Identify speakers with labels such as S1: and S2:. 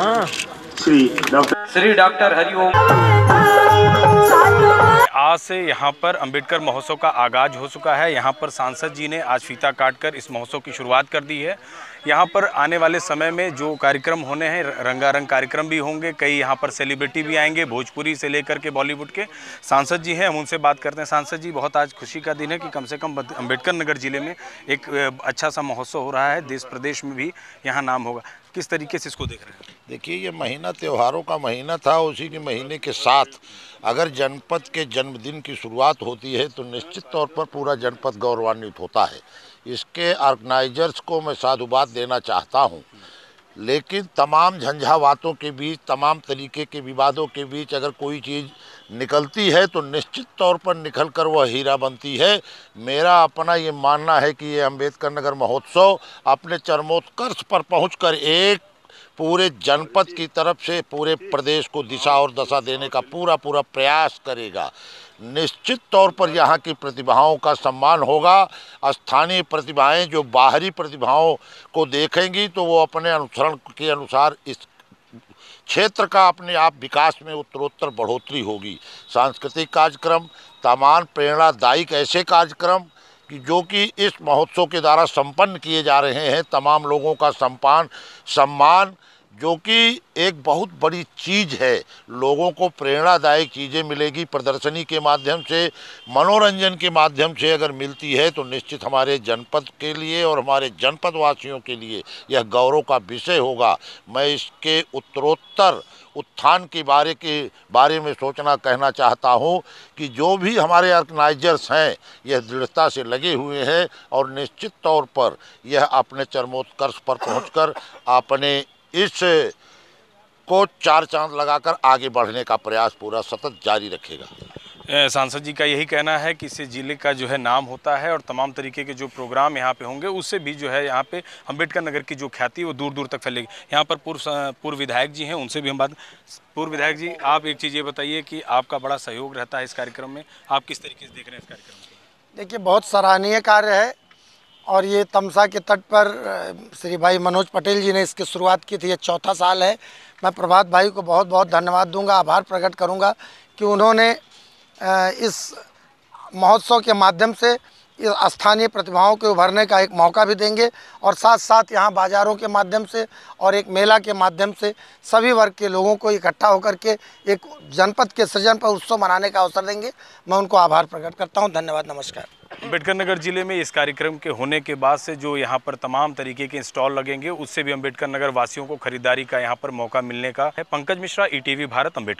S1: हाँ Shri doctor Shri doctor Hariom आज से यहाँ पर अंबेडकर महोत्सव का आगाज हो चुका है यहाँ पर सांसद जी ने आज फीता काटकर इस महोत्सव की शुरुआत कर दी है यहाँ पर आने वाले समय में जो कार्यक्रम होने हैं रंगारंग कार्यक्रम भी होंगे कई यहाँ पर सेलिब्रिटी भी आएंगे भोजपुरी से लेकर के बॉलीवुड के सांसद जी हैं हम उनसे बात करते हैं सांसद जी बहुत आज खुशी का दिन है कि कम से कम अम्बेडकर नगर ज़िले में
S2: एक अच्छा सा महोत्सव हो रहा है देश प्रदेश में भी यहाँ नाम होगा किस तरीके से इसको देख रहे हैं देखिए ये महीना त्योहारों का महीना था उसी के महीने के साथ अगर जनपद के जन्मदिन की शुरुआत होती है तो निश्चित तौर पर पूरा जनपद गौरवान्वित होता है इसके ऑर्गेनाइजर्स को मैं साधुवाद देना चाहता हूँ लेकिन तमाम झंझावातों के बीच तमाम तरीके के विवादों के बीच अगर कोई चीज़ निकलती है तो निश्चित तौर पर निकल कर वह हीरा बनती है मेरा अपना ये मानना है कि ये अम्बेडकर नगर महोत्सव अपने चरमोत्कर्ष पर पहुंचकर एक पूरे जनपद की तरफ से पूरे प्रदेश को दिशा और दशा देने का पूरा पूरा प्रयास करेगा निश्चित तौर पर यहाँ की प्रतिभाओं का सम्मान होगा स्थानीय प्रतिभाएं जो बाहरी प्रतिभाओं को देखेंगी तो वो अपने अनुसरण के अनुसार इस क्षेत्र का अपने आप विकास में उत्तरोत्तर बढ़ोतरी होगी सांस्कृतिक कार्यक्रम तमाम प्रेरणादायक ऐसे कार्यक्रम कि जो कि इस महोत्सव के द्वारा संपन्न किए जा रहे हैं तमाम लोगों का सम्पान सम्मान जो कि एक बहुत बड़ी चीज़ है लोगों को प्रेरणादायक चीज़ें मिलेगी प्रदर्शनी के माध्यम से मनोरंजन के माध्यम से अगर मिलती है तो निश्चित हमारे जनपद के लिए और हमारे जनपद वासियों के लिए यह गौरव का विषय होगा मैं इसके उत्तरोत्तर उत्थान के बारे के बारे में सोचना कहना चाहता हूँ कि जो भी हमारे ऑर्गेनाइजर्स हैं यह दृढ़ता से लगे हुए हैं और निश्चित तौर पर यह अपने चरमोत्कर्ष पर पहुँच अपने इस को चार चांद लगाकर आगे बढ़ने का प्रयास पूरा सतत जारी रखेगा
S1: सांसद जी का यही कहना है कि इससे ज़िले का जो है नाम होता है और तमाम तरीके के जो प्रोग्राम यहाँ पे होंगे उससे भी जो है यहाँ पे अम्बेडकर नगर की जो ख्याति वो दूर दूर तक फैलेगी यहाँ पर पूर्व पूर्व विधायक जी हैं उनसे भी हम बात पूर्व विधायक जी आप एक चीज़ ये बताइए कि आपका बड़ा सहयोग रहता है इस कार्यक्रम में आप किस तरीके से देख रहे हैं इस कार्यक्रम
S3: में देखिए बहुत सराहनीय कार्य है और ये तमसा के तट पर श्री भाई मनोज पटेल जी ने इसकी शुरुआत की थी ये चौथा साल है मैं प्रभात भाई को बहुत बहुत धन्यवाद दूंगा आभार प्रकट करूंगा कि उन्होंने इस महोत्सव के माध्यम से स्थानीय प्रतिभाओं के उभरने का एक मौका भी देंगे और साथ साथ यहाँ बाज़ारों के माध्यम से और एक मेला के माध्यम से सभी वर्ग के लोगों को इकट्ठा होकर के एक जनपद के सृजन पर उत्सव मनाने का अवसर देंगे मैं उनको आभार प्रकट करता हूँ धन्यवाद नमस्कार
S1: अम्बेडकर नगर ज़िले में इस कार्यक्रम के होने के बाद से जो यहाँ पर तमाम तरीके के स्टॉल लगेंगे उससे भी अम्बेडकर नगर वासियों को खरीदारी का यहाँ पर मौका मिलने का है पंकज मिश्रा ई e भारत अम्बेडकर